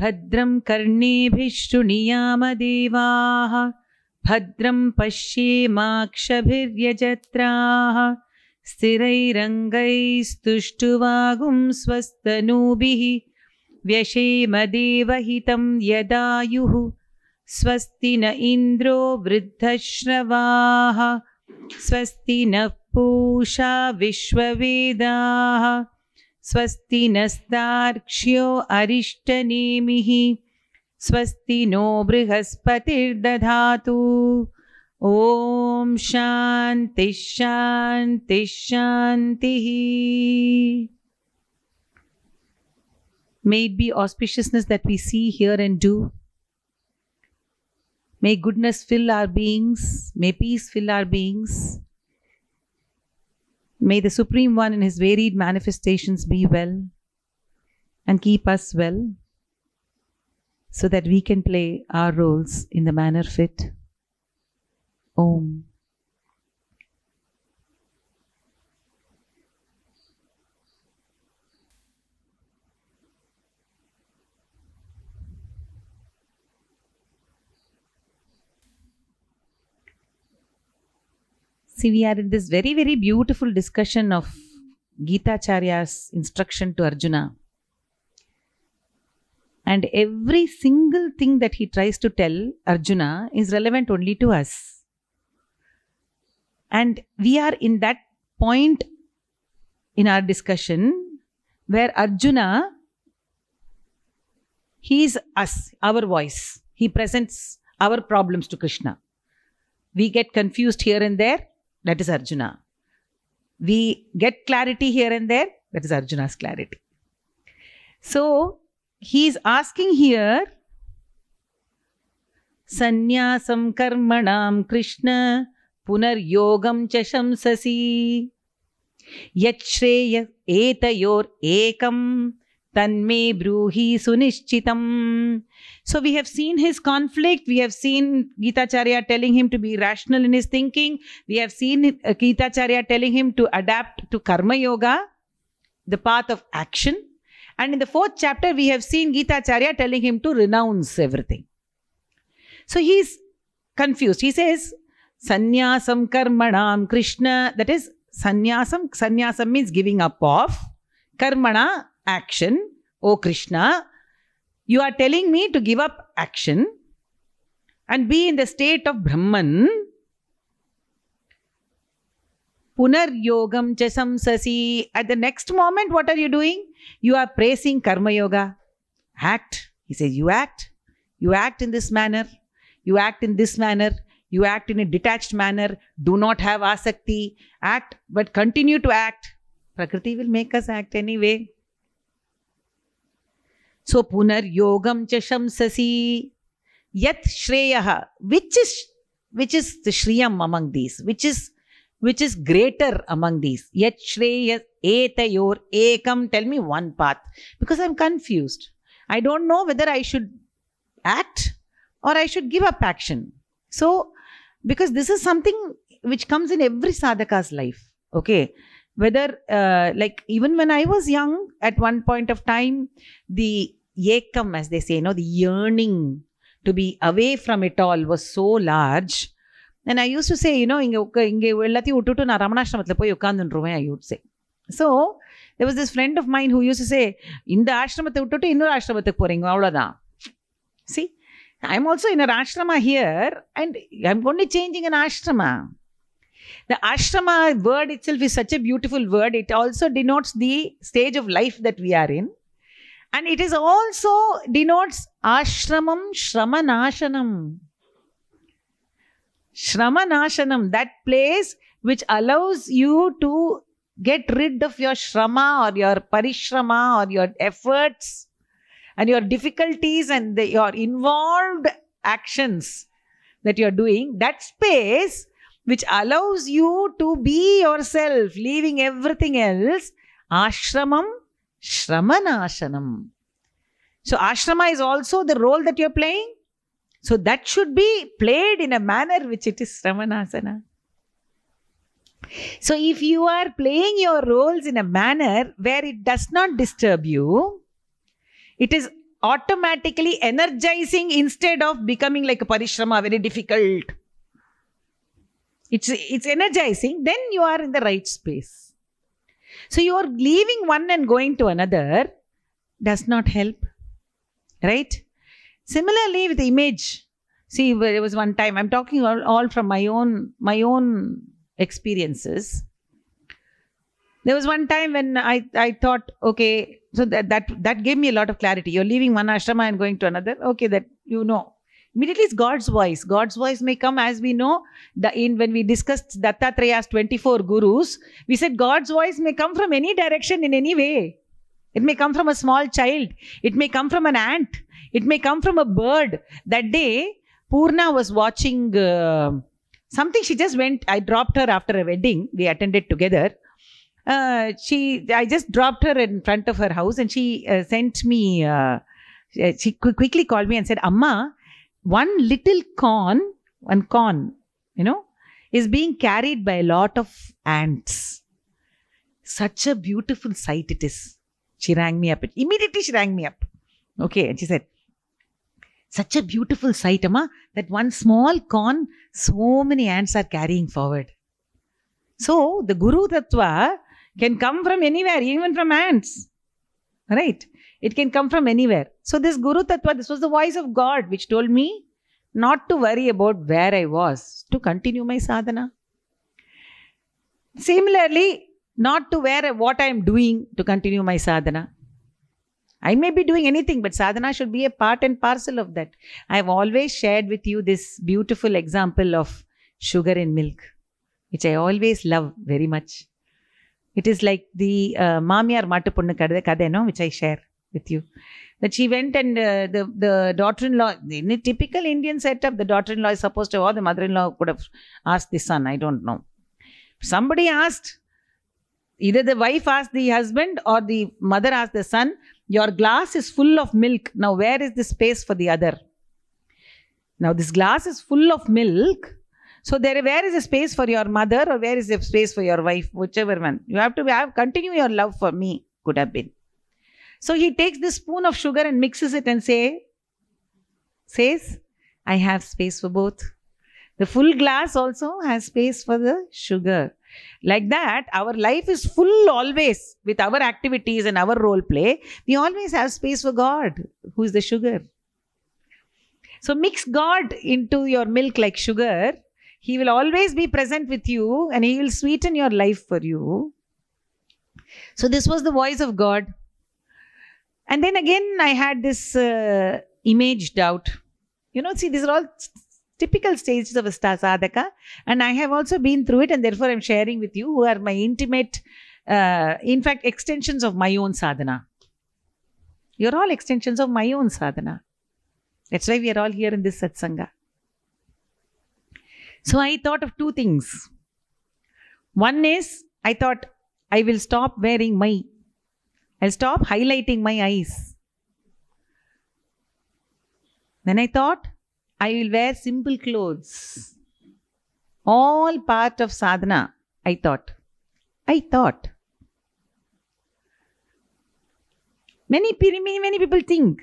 भद्रं कर्णेभिः देवाः भद्रं पश्येमाक्षभिर्यजत्राः स्थिरैरङ्गैस्तुष्टुवागुं स्वस्तनूभिः व्यशेमदेवहितं यदायुः स्वस्ति न इन्द्रो वृद्धश्रवाः स्वस्ति नः पूषा विश्ववेदाः स्वस्ति नस्तार्क्ष्यो अरिष्टनेमिः स्वस्ति नो बृहस्पतिर्दधातु ॐ शान्तिः शान्तिः शान्तिः May it be auspiciousness that we see, hear, and do. May goodness fill our beings. May peace fill our beings. May the Supreme One in his varied manifestations be well and keep us well so that we can play our roles in the manner fit. Om. See, we are in this very, very beautiful discussion of Gita Charya's instruction to Arjuna. And every single thing that he tries to tell Arjuna is relevant only to us. And we are in that point in our discussion where Arjuna, he is us, our voice. He presents our problems to Krishna. We get confused here and there. That is Arjuna. We get clarity here and there. That is Arjuna's clarity. So he is asking here Sannyasam karmanam Krishna punar yogam पुनर्योगं sasi शंससि यच्छ्रेय ekam. Tanme Bruhi Sunischchitam. So we have seen his conflict. We have seen Gita Charya telling him to be rational in his thinking. We have seen Gita Charya telling him to adapt to Karma Yoga, the path of action. And in the fourth chapter, we have seen Gita Charya telling him to renounce everything. So he's confused. He says, Sannyasam Karmanam Krishna, that is, Sannyasam, Sannyasam means giving up of, Karmana action. O oh Krishna, you are telling me to give up action and be in the state of Brahman. Punar yogam Punaryogam sasi. At the next moment, what are you doing? You are praising karma yoga. Act. He says, you act. You act in this manner. You act in this manner. You act in a detached manner. Do not have asakti. Act, but continue to act. Prakriti will make us act anyway. So punaryogam cha shamsasi. Yat shreyaha. Which is which is the shriyam among these? Which is which is greater among these? Yat shreyas etayor ekam. Tell me one path. Because I'm confused. I don't know whether I should act or I should give up action. So because this is something which comes in every sadhaka's life. Okay whether uh, like even when I was young, at one point of time, the yekam, as they say, you know, the yearning to be away from it all was so large. And I used to say, you know, inge utu I would say. So there was this friend of mine who used to say, in the ashramate utu in the See, I'm also in a ashrama here, and I'm only changing an ashrama. The ashrama word itself is such a beautiful word. It also denotes the stage of life that we are in. And it is also denotes ashramam, shramanashanam. Shramanashanam, that place which allows you to get rid of your shrama or your parishrama or your efforts and your difficulties and the, your involved actions that you are doing, that space which allows you to be yourself, leaving everything else. Ashramam, Shramanashanam. So, ashrama is also the role that you're playing. So, that should be played in a manner which it is Shramanasana. So, if you are playing your roles in a manner where it does not disturb you, it is automatically energizing instead of becoming like a parishrama, very difficult it's it's energizing then you are in the right space so you are leaving one and going to another does not help right similarly with the image see there was one time i'm talking all, all from my own my own experiences there was one time when i i thought okay so that that, that gave me a lot of clarity you're leaving one ashrama and going to another okay that you know Immediately it's God's voice. God's voice may come as we know the in when we discussed Dattatreya's 24 gurus, we said God's voice may come from any direction in any way. It may come from a small child. It may come from an ant. It may come from a bird. That day, Purna was watching uh, something. She just went, I dropped her after a wedding. We attended together. Uh, she, I just dropped her in front of her house and she uh, sent me, uh, she quickly called me and said, Amma, one little corn, one corn, you know, is being carried by a lot of ants. Such a beautiful sight it is. She rang me up. Immediately she rang me up. Okay. And she said, such a beautiful sight, Amma, that one small corn, so many ants are carrying forward. So the Guru Tattva can come from anywhere, even from ants. Right? It can come from anywhere. So this Guru Tattva, this was the voice of God which told me not to worry about where I was, to continue my sadhana. Similarly, not to wear what I am doing to continue my sadhana. I may be doing anything, but sadhana should be a part and parcel of that. I have always shared with you this beautiful example of sugar in milk, which I always love very much. It is like the uh, Mamiyar Mattu Ponnu Kadai, no, which I share with you. That she went and uh, the, the daughter-in-law, in a typical Indian setup, the daughter-in-law is supposed to, or the mother-in-law could have asked the son, I don't know. Somebody asked, either the wife asked the husband or the mother asked the son, your glass is full of milk. Now, where is the space for the other? Now, this glass is full of milk. So there, where is a space for your mother, or where is a space for your wife, whichever one. You have to have continue your love for me. Could have been. So he takes this spoon of sugar and mixes it and say, says, I have space for both. The full glass also has space for the sugar. Like that, our life is full always with our activities and our role play. We always have space for God, who is the sugar. So mix God into your milk like sugar. He will always be present with you and He will sweeten your life for you. So this was the voice of God. And then again, I had this uh, image doubt. You know, see, these are all typical stages of a sadhaka. And I have also been through it, and therefore I'm sharing with you who are my intimate, uh, in fact, extensions of my own sadhana. You're all extensions of my own sadhana. That's why we are all here in this satsanga. So I thought of two things. One is, I thought I will stop wearing my I'll stop highlighting my eyes. Then I thought, I will wear simple clothes. All part of sadhana, I thought. I thought. Many, many, many people think.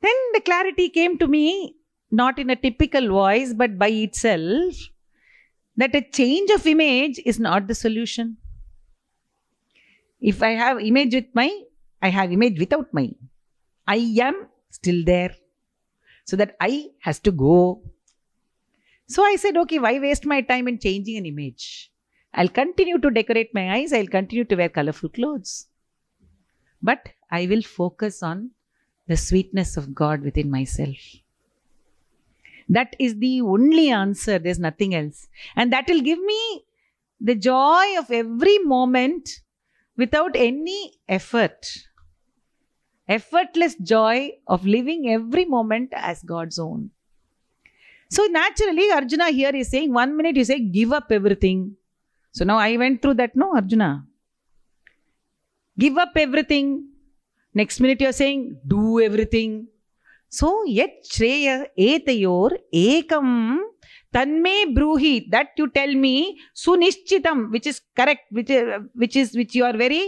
Then the clarity came to me, not in a typical voice, but by itself, that a change of image is not the solution. If I have image with my, I have image without my. I am still there. So that I has to go. So I said, okay, why waste my time in changing an image? I'll continue to decorate my eyes. I'll continue to wear colorful clothes. But I will focus on the sweetness of God within myself. That is the only answer. There's nothing else. And that will give me the joy of every moment without any effort. Effortless joy of living every moment as God's own. So naturally, Arjuna here is saying, one minute you say, give up everything. So now I went through that, no, Arjuna. Give up everything. Next minute you are saying, do everything. So yet Shreya etayor ekam Tanme Bruhi, that you tell me, Sunishchitam, which is correct, which which is, which you are very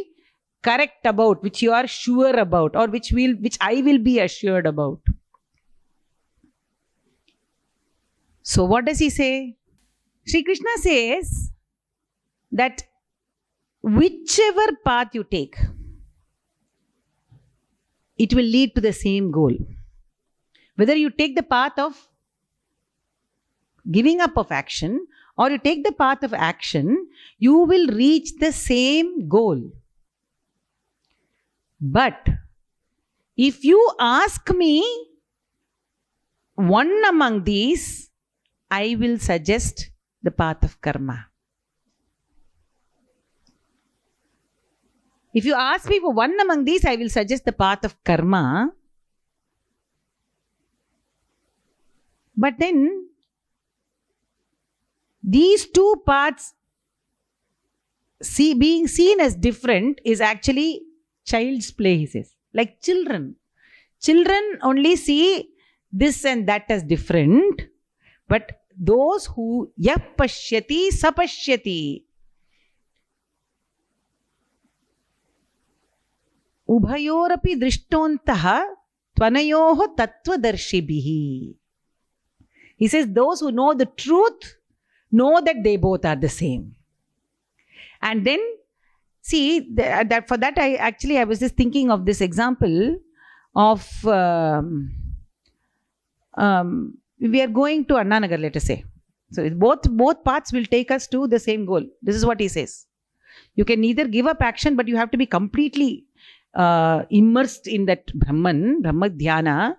correct about, which you are sure about, or which will, which I will be assured about. So what does he say? Sri Krishna says that whichever path you take, it will lead to the same goal. Whether you take the path of giving up of action or you take the path of action, you will reach the same goal. But if you ask me one among these, I will suggest the path of karma. If you ask me for one among these, I will suggest the path of karma. But then these two parts see being seen as different is actually child's play, he says. Like children. Children only see this and that as different, but those who yapashyati sapashyati ಉಭಯೋರಪಿ ದೃಷ್ಟೋಂತಹ ತ್ವನಯೋ ತತ್ವದರ್ಶಿಭಿ He says, those who know the truth know that they both are the same and then see th- uh, that for that i actually i was just thinking of this example of um, um, we are going to annanagar let us say so both both paths will take us to the same goal this is what he says you can neither give up action but you have to be completely uh, immersed in that brahman brahma dhyana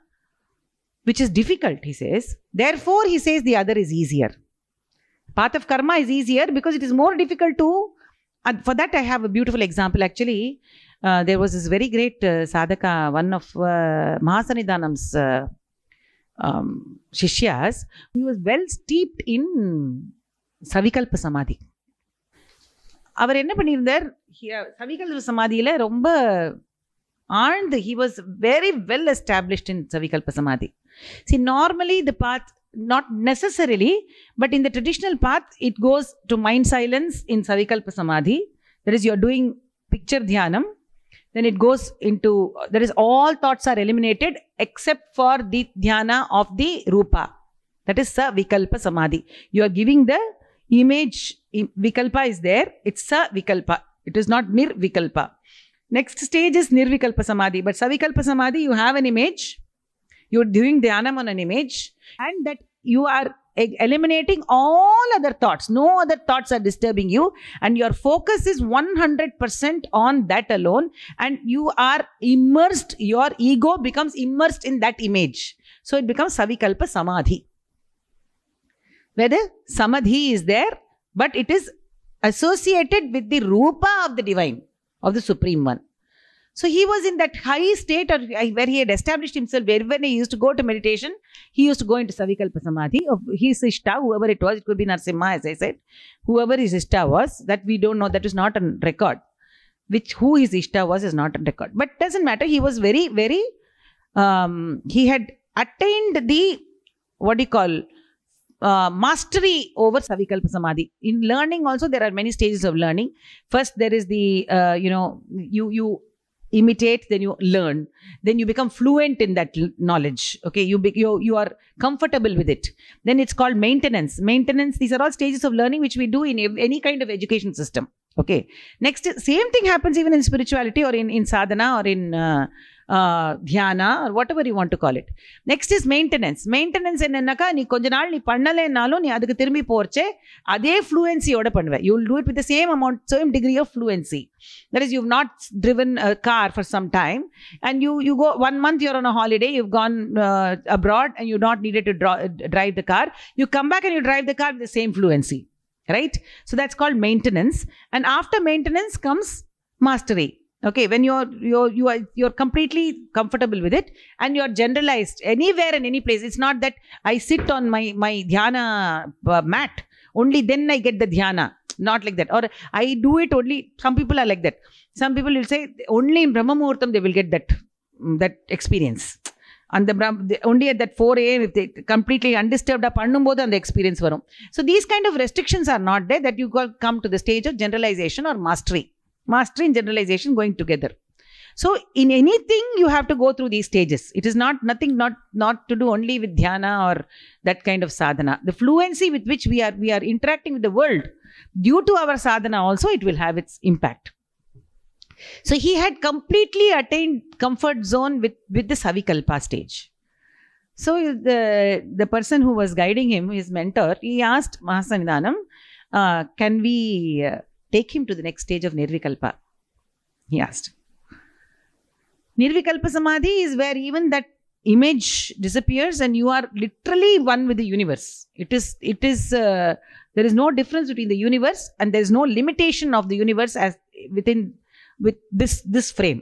which is difficult he says therefore he says the other is easier path of karma is easier because it is more difficult to at for that I have a beautiful example actually there was is very great sadhaka one of மகாசனிதானம்ஸ் சிஷ்யாஸ் he was well steeped in savikalpa samadhi அவர் என்ன பண்ணியிருந்தார் சவிகல்ப சமாதியில் ரொம்ப ஆழ்ந்து he was very well established in savikalpa samadhi see normally the path not necessarily, but in the traditional path, it goes to mind silence in Savikalpa Samadhi. That is, you're doing picture dhyanam. Then it goes into, that is, all thoughts are eliminated except for the dhyana of the rupa. That is Savikalpa Samadhi. You are giving the image, Vikalpa is there. It's Savikalpa. It is not Nirvikalpa. Next stage is Nirvikalpa Samadhi. But Savikalpa Samadhi, you have an image you're doing dhyanam on an image and that you are eliminating all other thoughts. No other thoughts are disturbing you. And your focus is 100% on that alone. And you are immersed, your ego becomes immersed in that image. So it becomes Savikalpa Samadhi. Whether Samadhi is there, but it is associated with the Rupa of the Divine, of the Supreme One. So he was in that high state or where he had established himself, where when he used to go to meditation, he used to go into Savikalpa Samadhi of his Ishta, whoever it was, it could be Narsimha, as I said, whoever his Ishta was, that we don't know, that is not on record. Which who his Ishta was is not on record. But doesn't matter, he was very, very, um, he had attained the, what do you call, uh, mastery over Savikalpa Samadhi. In learning also, there are many stages of learning. First, there is the, uh, you know, you, you imitate then you learn then you become fluent in that knowledge okay you be, you you are comfortable with it then it's called maintenance maintenance these are all stages of learning which we do in any kind of education system okay next same thing happens even in spirituality or in in sadhana or in uh, uh, dhyana or whatever you want to call it. Next is maintenance. Maintenance என்னன்னாக்கா நீ கொஞ்ச நாள் நீ பண்ணலைன்னாலும் நீ அதுக்கு திரும்பி போர்ச்சே அதே ஃப்ளூயன்சியோட பண்ணுவேன் you will do it with same amount same degree of fluency that is you not driven car for some time and you you go one month your on a holiday you gone abroad and you not needed to drive the car you come back and you drive the car with same fluency right so that's called maintenance and after maintenance comes mastery okay when you're you're you are you're completely comfortable with it and you're generalized anywhere and any place it's not that i sit on my my dhyana uh, mat only then i get the dhyana not like that or i do it only some people are like that some people will say only in brahma muhurtam they will get that that experience And the only அந்த only at they completely a with completely அன்டிஸ்டர்ப்டாக பண்ணும்போது experience varum. So these kind of restrictions are not there that you you come to the stage of generalization or mastery mastery and generalization going together so in anything you have to go through these stages it is not nothing not not to do only with dhyana or that kind of sadhana the fluency with which we are we are interacting with the world due to our sadhana also it will have its impact so he had completely attained comfort zone with with the savikalpa stage so the the person who was guiding him his mentor he asked mahasanindanam uh, can we uh, Take him to the next stage of Nirvikalpa, he asked. Nirvikalpa Samadhi is where even that image disappears and you are literally one with the universe. It is, it is, uh, there is no difference between the universe and there is no limitation of the universe as within, with this, this frame.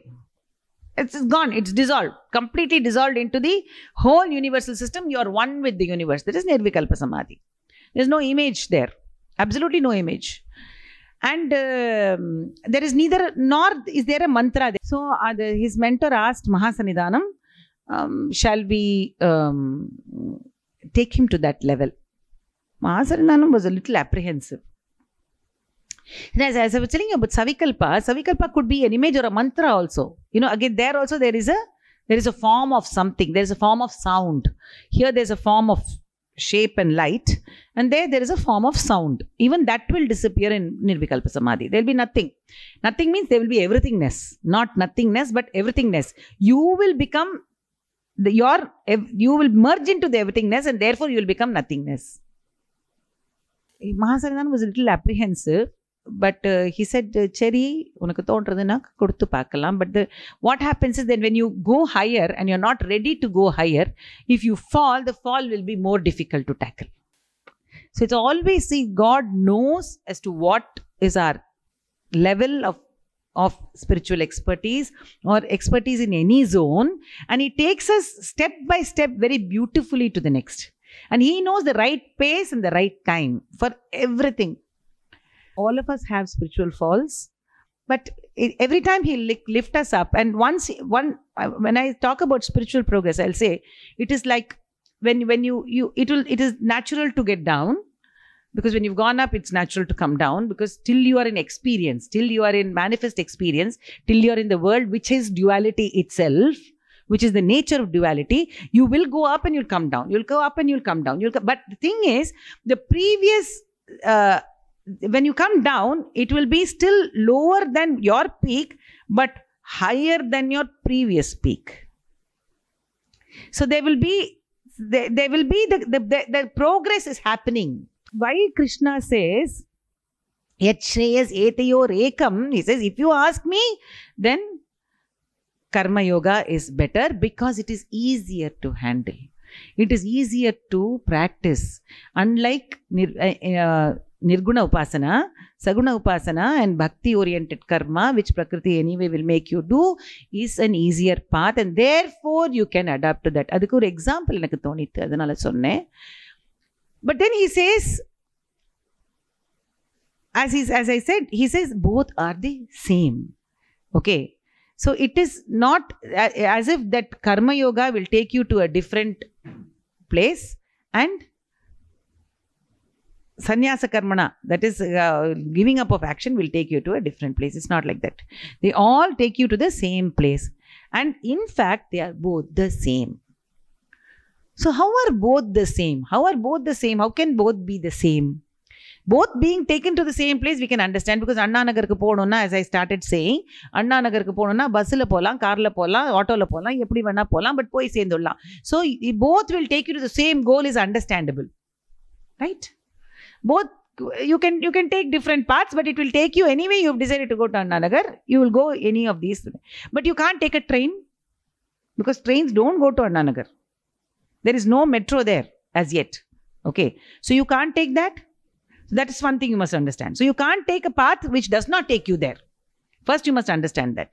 It's gone, it's dissolved, completely dissolved into the whole universal system. You are one with the universe. That is Nirvikalpa Samadhi. There is no image there, absolutely no image and um, there is neither nor is there a mantra there. so uh, the, his mentor asked mahasanidanam um, shall we um, take him to that level mahasanidanam was a little apprehensive and as, as I was telling you about Savikalpa, Savikalpa could be an image or a mantra also. You know, again, there also there is a there is a form of something. There is a form of sound. Here there is a form of shape and light and there there is a form of sound even that will disappear in nirvikalpa samadhi there will be nothing nothing means there will be everythingness not nothingness but everythingness you will become the, your you will merge into the everythingness and therefore you will become nothingness Mahasaridan was a little apprehensive but he said சரி உனக்கு தோன்றதுன்னா கொடுத்து பார்க்கலாம் but the what happens is then when you go higher and you not ready to go higher if you fall the fall will be more difficult to tackle so it's always see God knows as to what is our level of of spiritual expertise or expertise in any zone and he takes us step by step very beautifully to the next and he knows the right pace and the right time for everything all of us have spiritual falls but every time he lift us up and once one when i talk about spiritual progress i'll say it is like when when you you it will it is natural to get down because when you've gone up it's natural to come down because till you are in experience till you are in manifest experience till you are in the world which is duality itself which is the nature of duality you will go up and you'll come down you'll go up and you'll come down you'll come, but the thing is the previous uh, when you come down, it will be still lower than your peak, but higher than your previous peak. So there will be, there, there will be the, the, the, the progress is happening. Why Krishna says, Yet Etayor Ekam, he says, if you ask me, then Karma Yoga is better because it is easier to handle. It is easier to practice. Unlike uh, uh nirguna upasana, saguna upasana, and bhakti oriented karma, which Prakriti anyway will make you do, is an easier path, and therefore you can adapt to that. அதுக்கு example, example எனக்கு தோணித்து அதனால சொன்னேன் but then he as he as I said, he says both are the same. Okay, so it is not as if that karma yoga will take you to a different place and sannyasa karmana that is uh, giving up of action will take you to a different place it's not like that they all take you to the same place and in fact they are both the same so how are both the same how are both the same how can both be the same both being taken to the same place we can understand because Nagar நகருக்கு na, as I started saying Anna நகருக்கு போகணும்னா பஸ்ஸில் போகலாம் காரில் போகலாம் ஆட்டோவில் போகலாம் எப்படி வேணால் போகலாம் பட் போய் சேர்ந்துடலாம் So, both will take you to the same goal is understandable, right? both you can you can take different paths but it will take you anyway you've decided to go to Annanagar you will go any of these but you can't take a train because trains don't go to Annanagar there is no metro there as yet okay so you can't take that so that is one thing you must understand so you can't take a path which does not take you there first you must understand that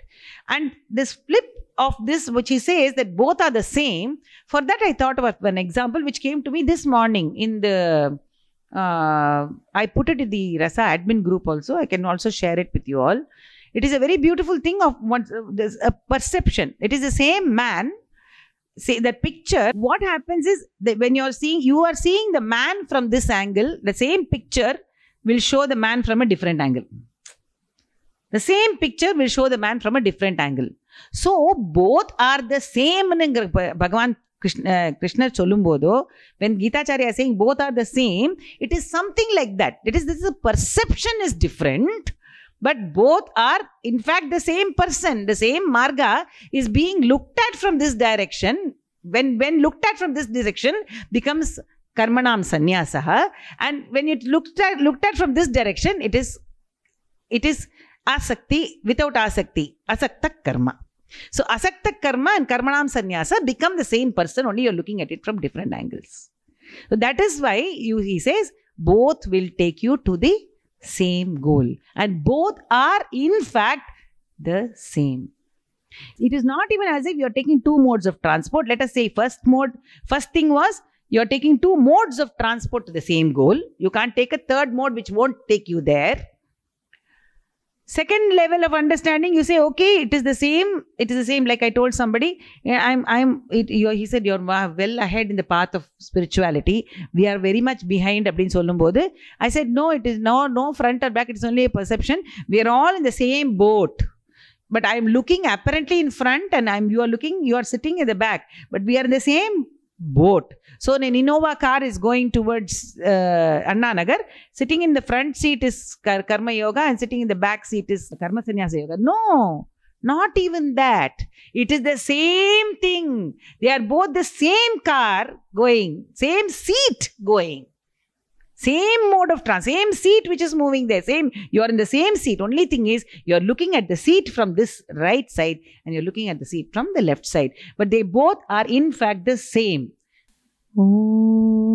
and this flip of this which he says that both are the same for that i thought of an example which came to me this morning in the uh, I put it in the Rasa admin group also. I can also share it with you all. It is a very beautiful thing of one, uh, there's a perception. It is the same man. See that picture. What happens is that when you're seeing, you are seeing the man from this angle. The same picture will show the man from a different angle. The same picture will show the man from a different angle. So both are the same. Bhagavan uh, Krishna, Krishna Cholumbodo, when Gita Charya saying both are the same, it is something like that. It is this is perception is different, but both are in fact the same person. The same Marga is being looked at from this direction. When when looked at from this direction becomes karma karmanam sannyasaha, and when it looked at looked at from this direction, it is it is asakti without asakti, asakta karma. So asakta karma and karmanam sannyasa become the same person, only you're looking at it from different angles. So that is why you, he says both will take you to the same goal. And both are in fact the same. It is not even as if you're taking two modes of transport. Let us say first mode, first thing was you're taking two modes of transport to the same goal. You can't take a third mode which won't take you there second level of understanding you say okay it is the same it is the same like i told somebody eh, i'm i'm it, he said you're well ahead in the path of spirituality we are very much behind அப்படின்னு சொல்லும்போது i said no it is no no front or back it is only a perception we are all in the same boat but i'm looking apparently in front and i'm you are looking you are sitting in the back but we are in the same boat. So an Innova car is going towards uh, Anna Nagar. Sitting in the front seat is Karma Yoga and sitting in the back seat is Karma Sannyasa Yoga. No, not even that. It is the same thing. They are both the same car going, same seat going. Same mode of trans, same seat which is moving there, same, you are in the same seat. Only thing is, you are looking at the seat from this right side and you're looking at the seat from the left side. But they both are in fact the same. Ooh.